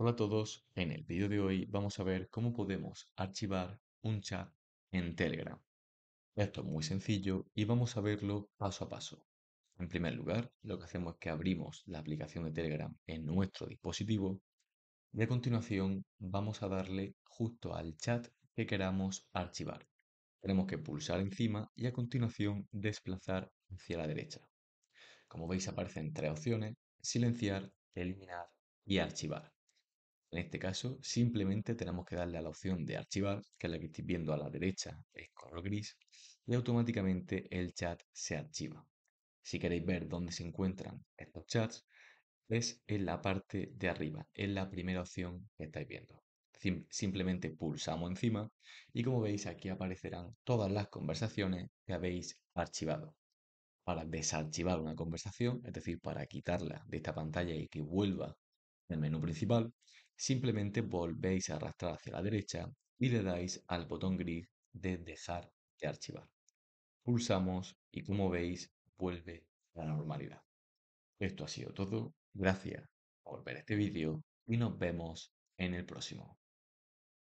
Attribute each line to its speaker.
Speaker 1: Hola a todos, en el vídeo de hoy vamos a ver cómo podemos archivar un chat en Telegram. Esto es muy sencillo y vamos a verlo paso a paso. En primer lugar, lo que hacemos es que abrimos la aplicación de Telegram en nuestro dispositivo y a continuación vamos a darle justo al chat que queramos archivar. Tenemos que pulsar encima y a continuación desplazar hacia la derecha. Como veis aparecen tres opciones, silenciar, eliminar y archivar. En este caso, simplemente tenemos que darle a la opción de archivar, que es la que estáis viendo a la derecha, es color gris, y automáticamente el chat se archiva. Si queréis ver dónde se encuentran estos chats, es en la parte de arriba, en la primera opción que estáis viendo. simplemente pulsamos encima y como veis aquí aparecerán todas las conversaciones que habéis archivado. Para desarchivar una conversación, es decir, para quitarla de esta pantalla y que vuelva al menú principal, simplemente volvéis a arrastrar hacia la derecha y le dais al botón gris de dejar de archivar. Pulsamos y como veis vuelve a la normalidad. Esto ha sido todo. Gracias por ver este vídeo y nos vemos en el próximo.